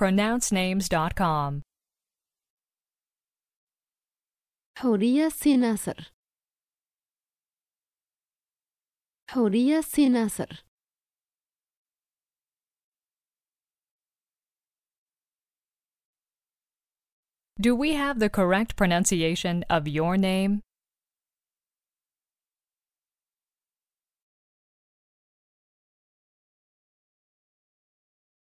pronouncenames.com. حورية سيناسر حورية سيناسر Do we have the correct pronunciation of your name?